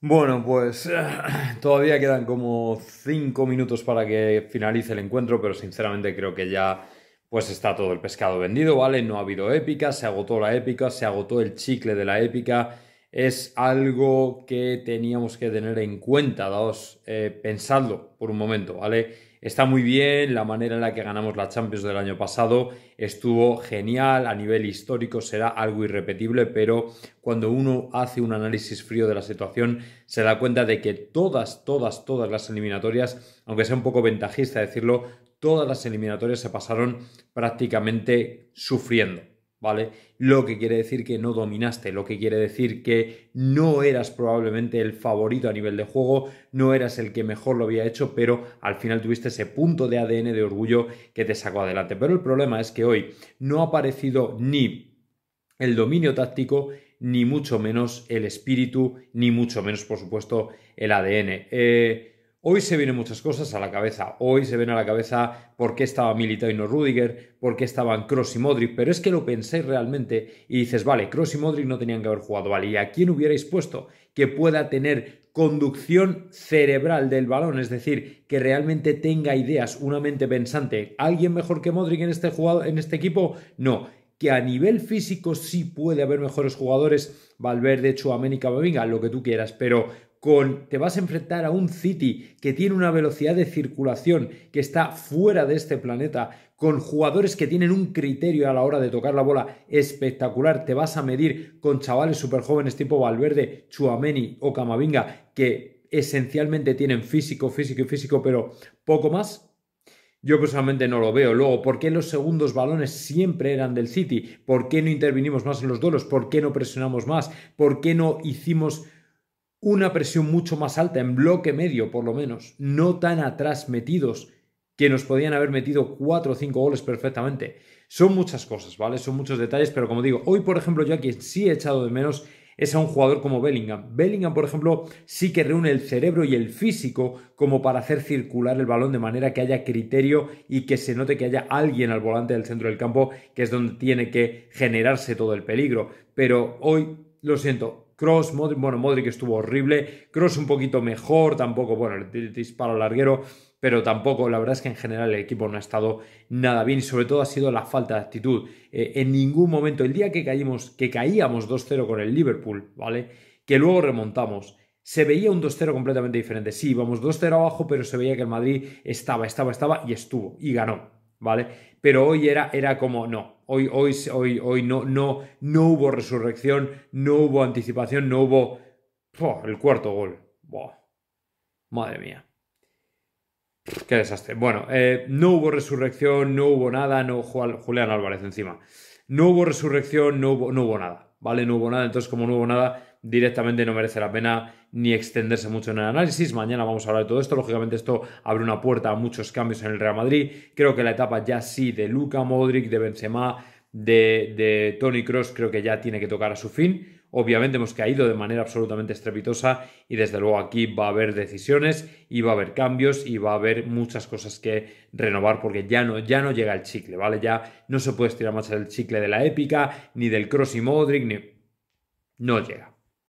Bueno, pues todavía quedan como cinco minutos para que finalice el encuentro, pero sinceramente creo que ya pues está todo el pescado vendido, ¿vale? No ha habido épica, se agotó la épica, se agotó el chicle de la épica. Es algo que teníamos que tener en cuenta, daos, eh, pensadlo por un momento, ¿vale? está muy bien, la manera en la que ganamos la Champions del año pasado estuvo genial, a nivel histórico será algo irrepetible, pero cuando uno hace un análisis frío de la situación se da cuenta de que todas, todas, todas las eliminatorias, aunque sea un poco ventajista decirlo, todas las eliminatorias se pasaron prácticamente sufriendo. ¿vale? Lo que quiere decir que no dominaste, lo que quiere decir que no eras probablemente el favorito a nivel de juego, no eras el que mejor lo había hecho, pero al final tuviste ese punto de ADN de orgullo que te sacó adelante. Pero el problema es que hoy no ha aparecido ni el dominio táctico, ni mucho menos el espíritu, ni mucho menos, por supuesto, el ADN. Eh, Hoy se vienen muchas cosas a la cabeza. Hoy se ven a la cabeza por qué estaba Militao y no Rudiger, por qué estaban Cross y Modric, pero es que lo pensáis realmente y dices, vale, Cross y Modric no tenían que haber jugado, vale, ¿y a quién hubierais puesto que pueda tener conducción cerebral del balón, es decir, que realmente tenga ideas, una mente pensante? ¿Alguien mejor que Modric en este, jugado, en este equipo? No que a nivel físico sí puede haber mejores jugadores, Valverde, Chuamén y a lo que tú quieras, pero te vas a enfrentar a un City que tiene una velocidad de circulación que está fuera de este planeta, con jugadores que tienen un criterio a la hora de tocar la bola espectacular, te vas a medir con chavales super jóvenes tipo Valverde, Chuameni o Camavinga que esencialmente tienen físico, físico y físico, pero poco más. Yo personalmente no lo veo. Luego, ¿por qué los segundos balones siempre eran del City? ¿Por qué no intervinimos más en los duelos? ¿Por qué no presionamos más? ¿Por qué no hicimos una presión mucho más alta, en bloque medio por lo menos, no tan atrás metidos, que nos podían haber metido cuatro o cinco goles perfectamente. Son muchas cosas, ¿vale? Son muchos detalles, pero como digo, hoy por ejemplo yo a quien sí he echado de menos es a un jugador como Bellingham. Bellingham, por ejemplo, sí que reúne el cerebro y el físico como para hacer circular el balón de manera que haya criterio y que se note que haya alguien al volante del centro del campo, que es donde tiene que generarse todo el peligro. Pero hoy, lo siento, Cross, Modric, bueno, Modric estuvo horrible, Cross un poquito mejor, tampoco, bueno, el disparo larguero, pero tampoco, la verdad es que en general el equipo no ha estado nada bien y sobre todo ha sido la falta de actitud. Eh, en ningún momento, el día que caímos, que caíamos 2-0 con el Liverpool, ¿vale? Que luego remontamos. Se veía un 2-0 completamente diferente. Sí, íbamos 2-0 abajo, pero se veía que el Madrid estaba, estaba, estaba y estuvo y ganó, ¿vale? Pero hoy era, era como, no, Hoy, hoy, hoy, no, no, no hubo resurrección, no hubo anticipación, no hubo... el cuarto gol. madre mía. Qué desastre. Bueno, eh, no hubo resurrección, no hubo nada, no Julián Álvarez encima. No hubo resurrección, no hubo, no hubo nada. ¿Vale? No hubo nada. Entonces, como no hubo nada, directamente no merece la pena ni extenderse mucho en el análisis. Mañana vamos a hablar de todo esto. Lógicamente esto abre una puerta a muchos cambios en el Real Madrid. Creo que la etapa ya sí de Luca Modric, de Benzema, de, de Tony Cross, creo que ya tiene que tocar a su fin. Obviamente hemos caído de manera absolutamente estrepitosa y desde luego aquí va a haber decisiones y va a haber cambios y va a haber muchas cosas que renovar porque ya no, ya no llega el chicle, ¿vale? Ya no se puede estirar más el chicle de la épica, ni del Cross y Modric, ni... No llega.